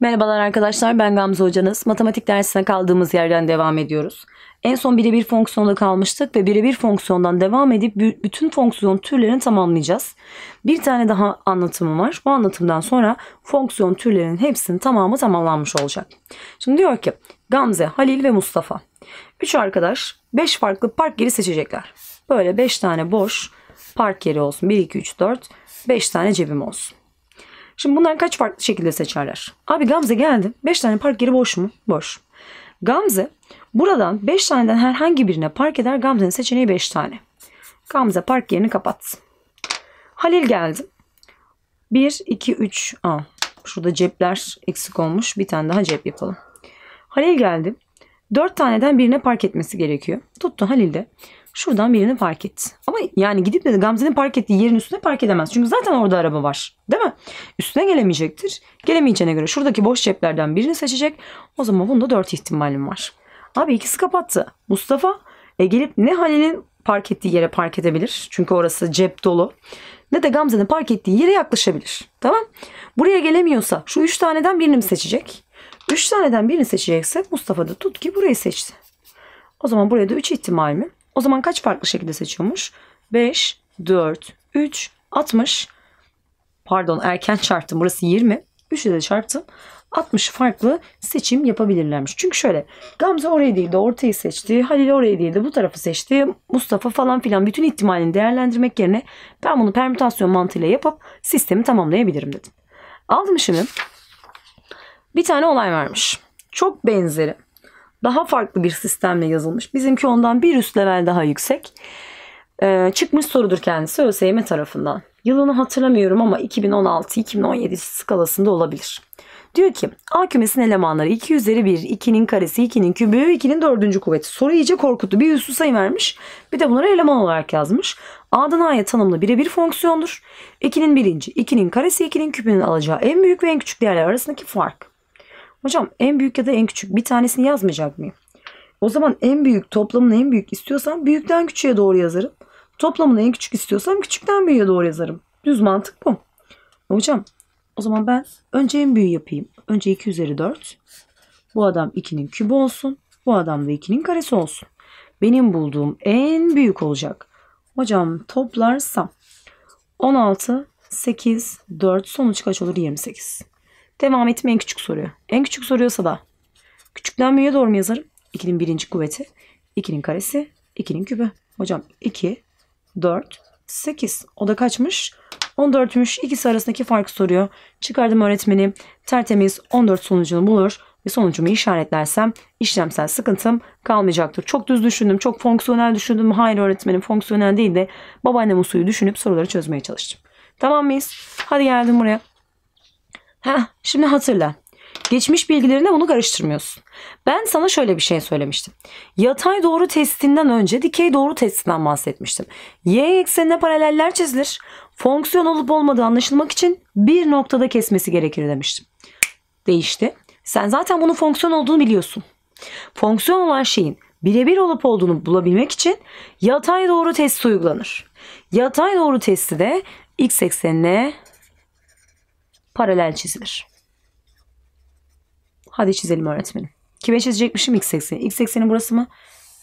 Merhabalar arkadaşlar ben Gamze hocanız. Matematik dersine kaldığımız yerden devam ediyoruz. En son birebir fonksiyonda kalmıştık ve birebir fonksiyondan devam edip bütün fonksiyon türlerini tamamlayacağız. Bir tane daha anlatımım var. Bu anlatımdan sonra fonksiyon türlerinin hepsinin tamamı tamamlanmış olacak. Şimdi diyor ki Gamze, Halil ve Mustafa. Üç arkadaş 5 farklı park yeri seçecekler. Böyle 5 tane boş park yeri olsun. 1, 2, 3, 4, 5 tane cebim olsun. Şimdi bunlar kaç farklı şekilde seçerler? Abi Gamze geldi. 5 tane park yeri boş mu? Boş. Gamze buradan 5 taneden herhangi birine park eder. Gamze'nin seçeneği 5 tane. Gamze park yerini kapat. Halil geldi. 1, 2, 3. Aa, şurada cepler eksik olmuş. Bir tane daha cep yapalım. Halil geldi. 4 taneden birine park etmesi gerekiyor. Tuttu Halil de. Şuradan birini park etti. Ama yani gidip de Gamze'nin park ettiği yerin üstüne park edemez. Çünkü zaten orada araba var. Değil mi? Üstüne gelemeyecektir. Gelemeyeceğine göre şuradaki boş ceplerden birini seçecek. O zaman bunda dört ihtimalim var. Abi ikisi kapattı. Mustafa e, gelip ne Halil'in park ettiği yere park edebilir. Çünkü orası cep dolu. Ne de Gamze'nin park ettiği yere yaklaşabilir. Tamam. Buraya gelemiyorsa şu üç taneden birini mi seçecek? Üç taneden birini seçecekse Mustafa da tut ki burayı seçti. O zaman buraya da üç ihtimal mi? O zaman kaç farklı şekilde seçiyormuş? 5, 4, 3, 60. Pardon erken çarptım. Burası 20. 3 ile de çarptım. 60 farklı seçim yapabilirlermiş. Çünkü şöyle Gamze orayı değil de ortayı seçti. Halil orayı değil de bu tarafı seçti. Mustafa falan filan bütün ihtimalini değerlendirmek yerine ben bunu permütasyon mantığıyla yapıp sistemi tamamlayabilirim dedim. Aldım şimdi. Bir tane olay varmış. Çok benzeri daha farklı bir sistemle yazılmış. Bizimki ondan bir üst level daha yüksek. Ee, çıkmış sorudur kendisi ÖSYM tarafından. Yılını hatırlamıyorum ama 2016-2017 skalasında olabilir. Diyor ki A kümesinin elemanları 2 üzeri 1, 2'nin karesi, 2'nin kübü, 2'nin dördüncü kuvveti. Soru iyice korkuttu. Bir üstü sayı vermiş. Bir de bunları eleman olarak yazmış. A'dan A'ya tanımlı birebir fonksiyondur. 2'nin birinci, 2'nin karesi, 2'nin kübünün alacağı en büyük ve en küçük değerler arasındaki fark. Hocam en büyük ya da en küçük bir tanesini yazmayacak mıyım? O zaman en büyük toplamını en büyük istiyorsam büyükten küçüğe doğru yazarım. Toplamını en küçük istiyorsam küçükten büyüğe doğru yazarım. Düz mantık bu. Hocam o zaman ben önce en büyüğü yapayım. Önce 2 üzeri 4. Bu adam 2'nin kübü olsun. Bu adam da 2'nin karesi olsun. Benim bulduğum en büyük olacak. Hocam toplarsam 16, 8, 4 sonuç kaç olur? 28. Devam etme en küçük soruyor. En küçük soruyorsa da küçükten büyüğe doğru mu yazarım? 2'nin birinci kuvveti, 2'nin karesi, 2'nin kübü. Hocam 2, 4, 8. O da kaçmış? 14'müş. İkisi arasındaki farkı soruyor. Çıkardım öğretmenim. Tertemiz 14 sonucunu bulur ve sonucumu işaretlersem işlemsel sıkıntım kalmayacaktır. Çok düz düşündüm, çok fonksiyonel düşündüm. Hayır öğretmenim fonksiyonel değil de babaannem usulü düşünüp soruları çözmeye çalıştım. Tamam mıyız? Hadi geldim buraya. Heh, şimdi hatırla. Geçmiş bilgilerinle bunu karıştırmıyorsun. Ben sana şöyle bir şey söylemiştim. Yatay doğru testinden önce dikey doğru testinden bahsetmiştim. Y eksenine paraleller çizilir. Fonksiyon olup olmadığı anlaşılmak için bir noktada kesmesi gerekir demiştim. Değişti. Sen zaten bunun fonksiyon olduğunu biliyorsun. Fonksiyon olan şeyin birebir olup olduğunu bulabilmek için yatay doğru testi uygulanır. Yatay doğru testi de x eksenine paralel çizilir. Hadi çizelim öğretmenim. Kime çizecekmişim? X ekseni. X ekseni burası mı?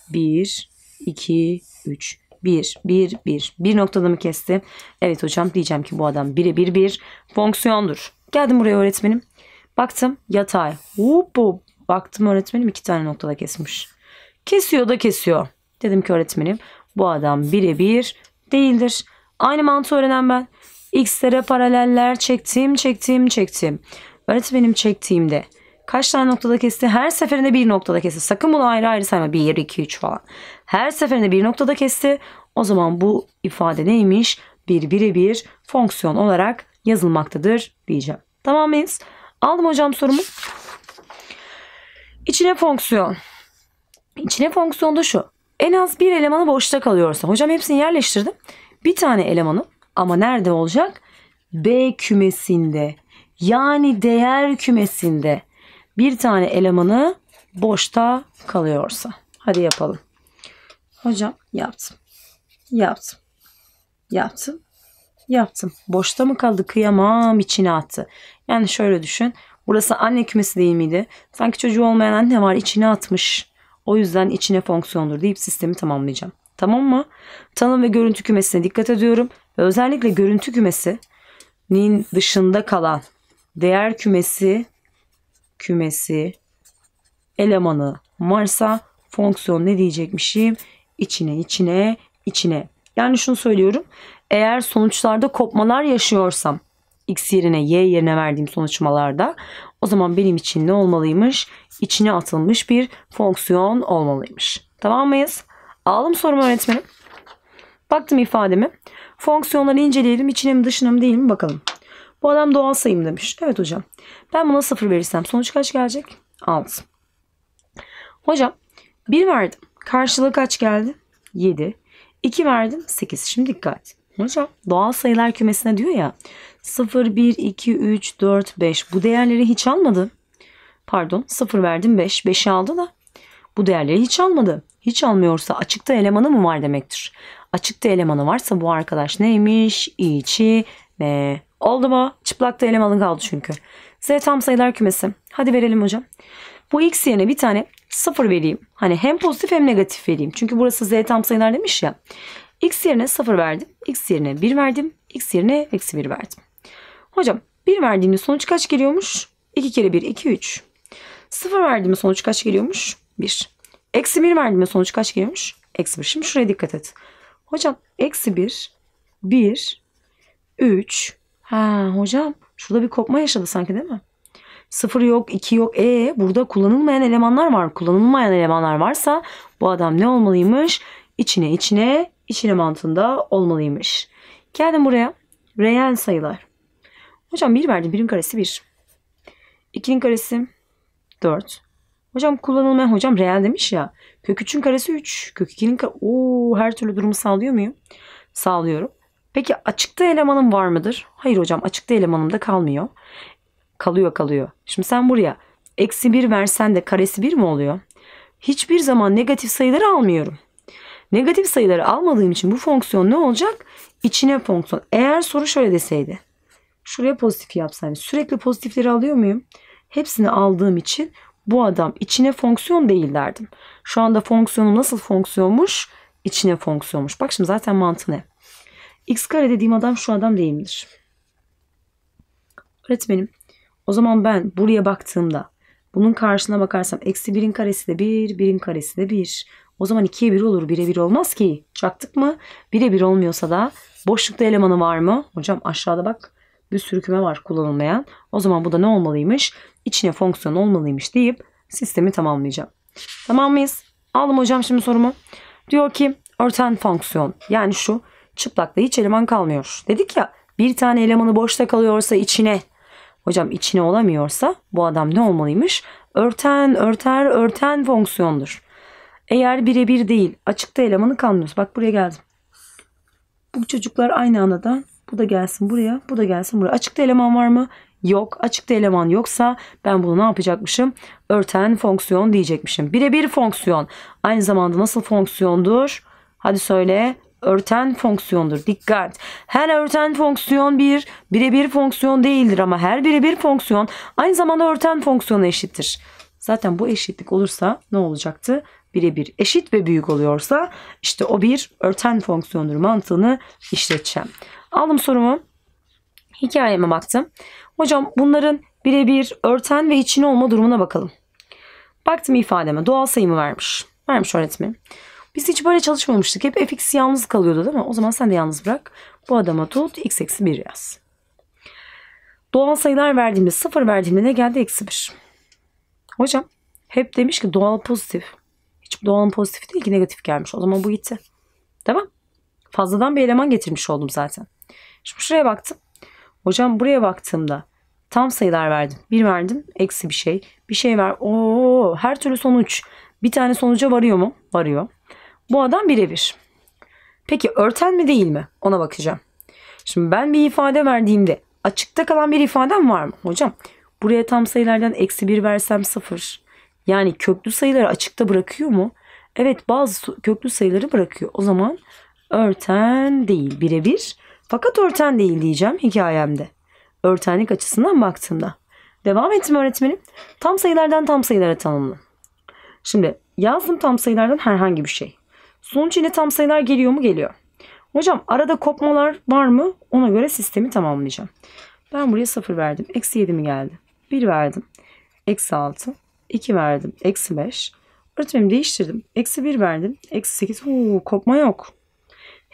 1, 2, 3. 1, 1, 1. Bir noktada mı kesti? Evet hocam diyeceğim ki bu adam biri bir bir fonksiyondur. Geldim buraya öğretmenim. Baktım yatay. Hop, Baktım öğretmenim iki tane noktada kesmiş. Kesiyor da kesiyor. Dedim ki öğretmenim bu adam birebir değildir. Aynı mantığı öğrenen ben x'lere paraleller çektim, çektim, çektim. Öğretmenim çektiğimde kaç tane noktada kesti? Her seferinde bir noktada kesti. Sakın bunu ayrı ayrı sayma. 1, 2, 3 falan. Her seferinde bir noktada kesti. O zaman bu ifade neymiş? Bir birebir fonksiyon olarak yazılmaktadır diyeceğim. Tamam mıyız? Aldım hocam sorumu. İçine fonksiyon. İçine fonksiyon da şu. En az bir elemanı boşta kalıyorsa. Hocam hepsini yerleştirdim. Bir tane elemanı ama nerede olacak? B kümesinde. Yani değer kümesinde bir tane elemanı boşta kalıyorsa. Hadi yapalım. Hocam yaptım. Yaptım. Yaptım. Yaptım. Boşta mı kaldı? Kıyamam içine attı. Yani şöyle düşün. Burası anne kümesi değil miydi? Sanki çocuğu olmayan anne var içine atmış. O yüzden içine fonksiyondur deyip sistemi tamamlayacağım. Tamam mı? Tanım ve görüntü kümesine dikkat ediyorum. Ve özellikle görüntü kümesinin dışında kalan değer kümesi kümesi elemanı varsa fonksiyon ne diyecekmişim? İçine içine içine. Yani şunu söylüyorum. Eğer sonuçlarda kopmalar yaşıyorsam x yerine y yerine verdiğim sonuçmalarda o zaman benim için ne olmalıymış? İçine atılmış bir fonksiyon olmalıymış. Tamam mıyız? Aldım sorumu öğretmenim. Baktım ifademi. Fonksiyonları inceleyelim. İçine mi dışına mı değil mi bakalım. Bu adam doğal sayım demiş. Evet hocam. Ben buna sıfır verirsem sonuç kaç gelecek? 6. Hocam 1 verdim. Karşılığı kaç geldi? 7. 2 verdim. 8. Şimdi dikkat. Hocam doğal sayılar kümesine diyor ya 0, 1, 2, 3, 4, 5 bu değerleri hiç almadı. Pardon 0 verdim 5. 5'i aldı da bu değerleri hiç almadı. Hiç almıyorsa açıkta elemanı mı var demektir. Açıkta elemanı varsa bu arkadaş neymiş? İçi ne? Oldu mu? Çıplakta elemanı kaldı çünkü. Z tam sayılar kümesi. Hadi verelim hocam. Bu x yerine bir tane sıfır vereyim. Hani hem pozitif hem negatif vereyim. Çünkü burası z tam sayılar demiş ya. X yerine sıfır verdim. X yerine 1 verdim. X yerine eksi 1 verdim. Hocam 1 verdiğimiz sonuç kaç geliyormuş? 2 kere 1 2 3. 0 verdiğimiz sonuç kaç geliyormuş? 1. Eksi 1 verdim ya sonuç kaç geliyormuş? Eksi 1. Şimdi şuraya dikkat et. Hocam eksi 1, 1, 3. Ha hocam şurada bir kopma yaşadı sanki değil mi? 0 yok, 2 yok. E burada kullanılmayan elemanlar var. Kullanılmayan elemanlar varsa bu adam ne olmalıymış? İçine içine içine mantığında olmalıymış. Geldim buraya. Reel sayılar. Hocam 1 verdim. 1'in karesi 1. 2'nin karesi 4. Hocam kullanılmayan hocam reel demiş ya. Kök 3'ün karesi 3. Kök 2'nin karesi. Oo, her türlü durumu sağlıyor muyum? Sağlıyorum. Peki açıkta elemanım var mıdır? Hayır hocam açıkta elemanım da kalmıyor. Kalıyor kalıyor. Şimdi sen buraya eksi 1 versen de karesi 1 mi oluyor? Hiçbir zaman negatif sayıları almıyorum. Negatif sayıları almadığım için bu fonksiyon ne olacak? İçine fonksiyon. Eğer soru şöyle deseydi. Şuraya pozitif yapsaydım. Sürekli pozitifleri alıyor muyum? Hepsini aldığım için bu adam içine fonksiyon değil derdim. Şu anda fonksiyonu nasıl fonksiyonmuş? İçine fonksiyonmuş. Bak şimdi zaten mantığı ne? X kare dediğim adam şu adam değil midir? Öğretmenim o zaman ben buraya baktığımda bunun karşısına bakarsam eksi 1'in karesi de 1, 1'in karesi de 1. O zaman 2'ye 1 olur. 1'e 1 olmaz ki. Çaktık mı? 1'e 1 olmuyorsa da boşlukta elemanı var mı? Hocam aşağıda bak bir sürü küme var kullanılmayan. O zaman bu da ne olmalıymış? İçine fonksiyon olmalıymış deyip sistemi tamamlayacağım. Tamam mıyız? Aldım hocam şimdi sorumu. Diyor ki örten fonksiyon yani şu çıplakta hiç eleman kalmıyor. Dedik ya bir tane elemanı boşta kalıyorsa içine hocam içine olamıyorsa bu adam ne olmalıymış? Örten, örter, örten fonksiyondur. Eğer birebir değil açıkta elemanı kalmıyoruz. Bak buraya geldim. Bu çocuklar aynı anadan bu da gelsin buraya. Bu da gelsin buraya. Açıkta eleman var mı? Yok. Açıkta eleman yoksa ben bunu ne yapacakmışım? Örten fonksiyon diyecekmişim. Birebir fonksiyon. Aynı zamanda nasıl fonksiyondur? Hadi söyle örten fonksiyondur. Dikkat. Her örten fonksiyon bir birebir fonksiyon değildir ama her birebir fonksiyon aynı zamanda örten fonksiyona eşittir. Zaten bu eşitlik olursa ne olacaktı? Birebir eşit ve büyük oluyorsa işte o bir örten fonksiyondur mantığını işleteceğim. Aldım sorumu. Hikayeme baktım. Hocam bunların birebir örten ve içine olma durumuna bakalım. Baktım ifademe doğal sayımı vermiş. Vermiş öğretmenim. Biz hiç böyle çalışmamıştık. Hep fx yalnız kalıyordu değil mi? O zaman sen de yalnız bırak. Bu adama tut. x eksi 1 yaz. Doğal sayılar verdiğimde 0 verdiğimde ne geldi? Eksi 1. Hocam hep demiş ki doğal pozitif. Hiç doğal pozitif değil ki negatif gelmiş. O zaman bu gitti. Tamam. Fazladan bir eleman getirmiş oldum zaten. Şimdi şuraya baktım. Hocam buraya baktığımda tam sayılar verdim. Bir verdim eksi bir şey. Bir şey ver. Oo, her türlü sonuç. Bir tane sonuca varıyor mu? Varıyor. Bu adam birebir. Peki örten mi değil mi? Ona bakacağım. Şimdi ben bir ifade verdiğimde açıkta kalan bir ifadem var mı? Hocam buraya tam sayılardan eksi bir versem sıfır. Yani köklü sayıları açıkta bırakıyor mu? Evet bazı köklü sayıları bırakıyor. O zaman örten değil birebir fakat örten değil diyeceğim hikayemde. Örtenlik açısından baktığımda. Devam ettim öğretmenim. Tam sayılardan tam sayılara tanımlı. Şimdi yazdım tam sayılardan herhangi bir şey. Sonuç yine tam sayılar geliyor mu? Geliyor. Hocam arada kopmalar var mı? Ona göre sistemi tamamlayacağım. Ben buraya 0 verdim. Eksi 7 mi geldi? 1 verdim. Eksi 6. 2 verdim. Eksi 5. Öğretmenim değiştirdim. Eksi 1 verdim. Eksi 8. Oo, kopma yok.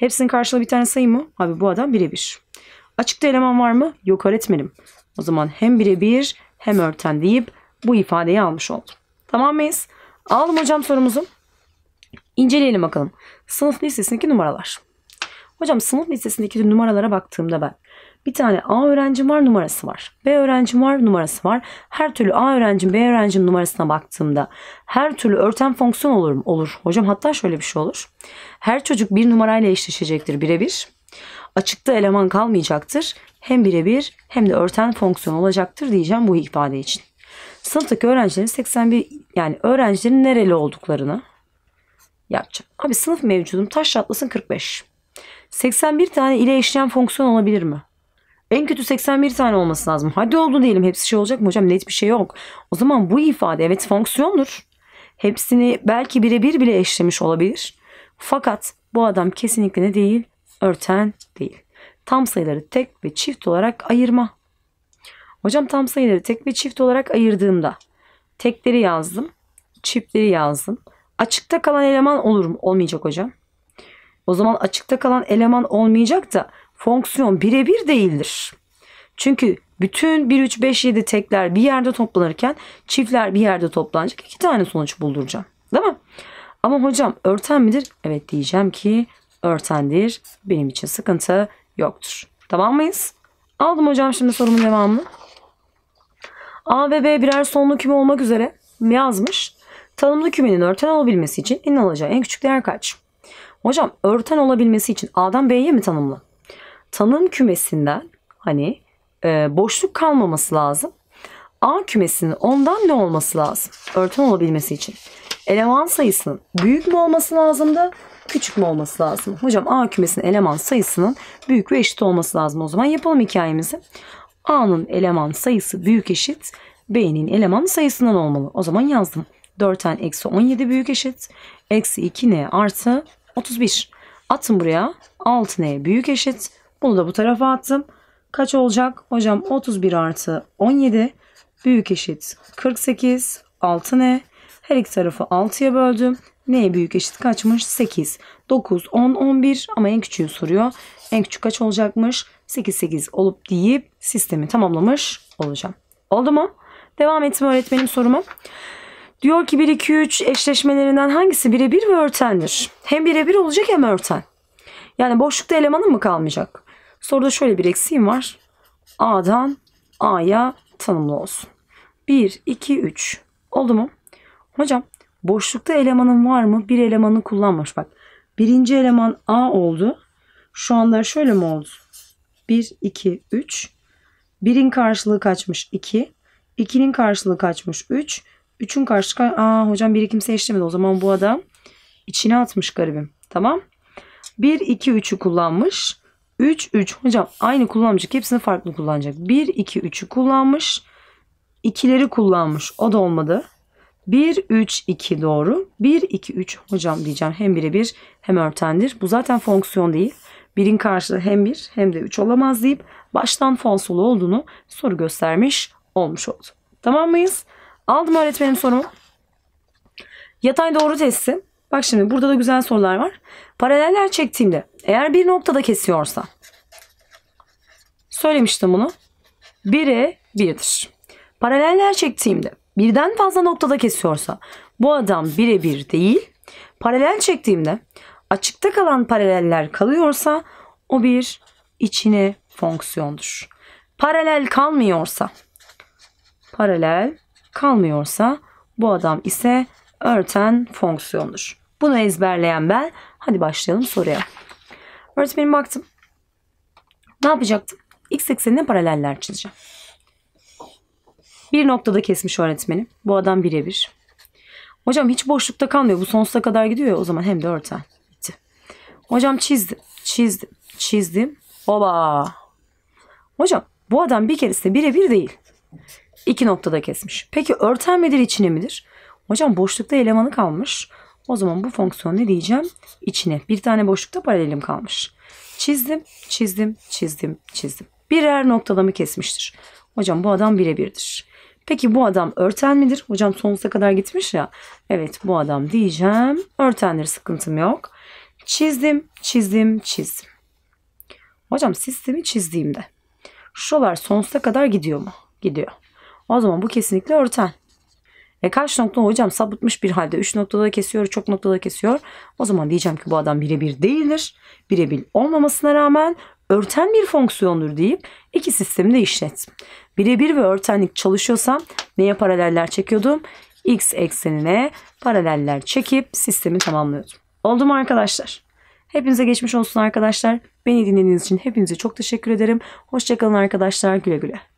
Hepsinin karşılığı bir tane sayı mı? Abi bu adam birebir. Açıkta eleman var mı? Yok öğretmenim. O zaman hem birebir hem örten deyip bu ifadeyi almış oldum. Tamam mıyız? Aldım hocam sorumuzu. İnceleyelim bakalım. Sınıf listesindeki numaralar. Hocam sınıf listesindeki numaralara baktığımda ben bir tane A öğrencim var numarası var. B öğrencim var numarası var. Her türlü A öğrencim B öğrencim numarasına baktığımda her türlü örten fonksiyon olur, olur. Hocam hatta şöyle bir şey olur. Her çocuk bir numarayla eşleşecektir birebir. Açıkta eleman kalmayacaktır. Hem birebir hem de örten fonksiyon olacaktır diyeceğim bu ifade için. Sınıftaki öğrencilerin 81 yani öğrencilerin nereli olduklarını yapacağım. Abi sınıf mevcudum taş çatlasın 45. 81 tane ile eşleyen fonksiyon olabilir mi? En kötü 81 tane olması lazım. Hadi oldu diyelim. Hepsi şey olacak mı hocam? Net bir şey yok. O zaman bu ifade evet fonksiyondur. Hepsini belki birebir bile eşlemiş olabilir. Fakat bu adam kesinlikle ne değil? Örten değil. Tam sayıları tek ve çift olarak ayırma. Hocam tam sayıları tek ve çift olarak ayırdığımda tekleri yazdım, çiftleri yazdım. Açıkta kalan eleman olur mu? Olmayacak hocam. O zaman açıkta kalan eleman olmayacak da fonksiyon birebir değildir. Çünkü bütün 1, 3, 5, 7 tekler bir yerde toplanırken çiftler bir yerde toplanacak. iki tane sonuç bulduracağım. Değil mi? Ama hocam örten midir? Evet diyeceğim ki örtendir. Benim için sıkıntı yoktur. Tamam mıyız? Aldım hocam şimdi sorumun devamını. A ve B birer sonlu küme olmak üzere yazmış. Tanımlı kümenin örten olabilmesi için en alacağı en küçük değer kaç? Hocam örten olabilmesi için A'dan B'ye mi tanımlı? tanım kümesinden hani e, boşluk kalmaması lazım. A kümesinin ondan ne olması lazım? Örtün olabilmesi için. Eleman sayısının büyük mü olması lazım da küçük mü olması lazım? Hocam A kümesinin eleman sayısının büyük ve eşit olması lazım. O zaman yapalım hikayemizi. A'nın eleman sayısı büyük eşit B'nin eleman sayısından olmalı. O zaman yazdım. 4n eksi 17 büyük eşit. Eksi 2n artı 31. Atın buraya 6n büyük eşit. Bunu da bu tarafa attım. Kaç olacak? Hocam 31 artı 17 büyük eşit 48. 6 ne? Her iki tarafı 6'ya böldüm. Neye büyük eşit kaçmış? 8. 9, 10, 11 ama en küçüğü soruyor. En küçük kaç olacakmış? 8, 8 olup deyip sistemi tamamlamış olacağım. Oldu mu? Devam etme öğretmenim sorumu. Diyor ki 1, 2, 3 eşleşmelerinden hangisi birebir ve örtendir? Hem birebir olacak hem örten. Yani boşlukta elemanın mı kalmayacak? Soruda şöyle bir eksiğim var. A'dan A'ya tanımlı olsun. 1, 2, 3. Oldu mu? Hocam boşlukta elemanın var mı? Bir elemanı kullanmış. Bak birinci eleman A oldu. Şu anda şöyle mi oldu? 1, 2, 3. 1'in karşılığı kaçmış? 2. 2'nin karşılığı kaçmış? 3. 3'ün karşılığı... Aa hocam biri kimse eşlemedi. O zaman bu adam içine atmış garibim. Tamam. 1, 2, 3'ü kullanmış. 3 3 hocam aynı kullanmayacak hepsini farklı kullanacak. 1 2 3'ü kullanmış. 2'leri kullanmış. O da olmadı. 1 3 2 doğru. 1 2 3 hocam diyeceğim. Hem birebir hem örtendir. Bu zaten fonksiyon değil. Birin karşılığı hem 1 hem de 3 olamaz deyip baştan falsolu olduğunu soru göstermiş olmuş oldu. Tamam mıyız? Aldım öğretmenim sorumu. Yatay doğru testi. Bak şimdi burada da güzel sorular var. Paraleller çektiğimde eğer bir noktada kesiyorsa söylemiştim bunu. Biri birdir. Paraleller çektiğimde birden fazla noktada kesiyorsa bu adam birebir değil. Paralel çektiğimde açıkta kalan paraleller kalıyorsa o bir içine fonksiyondur. Paralel kalmıyorsa paralel kalmıyorsa bu adam ise örten fonksiyondur. Bunu ezberleyen ben. Hadi başlayalım soruya. Öğretmenim baktım. Ne yapacaktım? X eksenine paraleller çizeceğim. Bir noktada kesmiş öğretmenim. Bu adam birebir. Hocam hiç boşlukta kalmıyor. Bu sonsuza kadar gidiyor ya o zaman hem de örten. Bitti. Hocam çizdi, çizdi, Çizdim. Oba. Hocam bu adam bir keresinde birebir değil. İki noktada kesmiş. Peki örten midir içine midir? Hocam boşlukta elemanı kalmış. O zaman bu fonksiyon ne diyeceğim? İçine bir tane boşlukta paralelim kalmış. Çizdim, çizdim, çizdim, çizdim. Birer noktalamı kesmiştir. Hocam bu adam birebirdir. Peki bu adam örten midir? Hocam sonsuza kadar gitmiş ya. Evet bu adam diyeceğim. Örtendir sıkıntım yok. Çizdim, çizdim, çizdim. Hocam sistemi çizdiğimde şuralar sonsuza kadar gidiyor mu? Gidiyor. O zaman bu kesinlikle örten. E kaç nokta hocam sapıtmış bir halde 3 noktada kesiyor çok noktada kesiyor. O zaman diyeceğim ki bu adam birebir değildir. Birebir olmamasına rağmen örten bir fonksiyondur deyip iki sistemi de işlet. Birebir ve örtenlik çalışıyorsam neye paraleller çekiyordum? X eksenine paraleller çekip sistemi tamamlıyordum. Oldu mu arkadaşlar? Hepinize geçmiş olsun arkadaşlar. Beni dinlediğiniz için hepinize çok teşekkür ederim. Hoşçakalın arkadaşlar. Güle güle.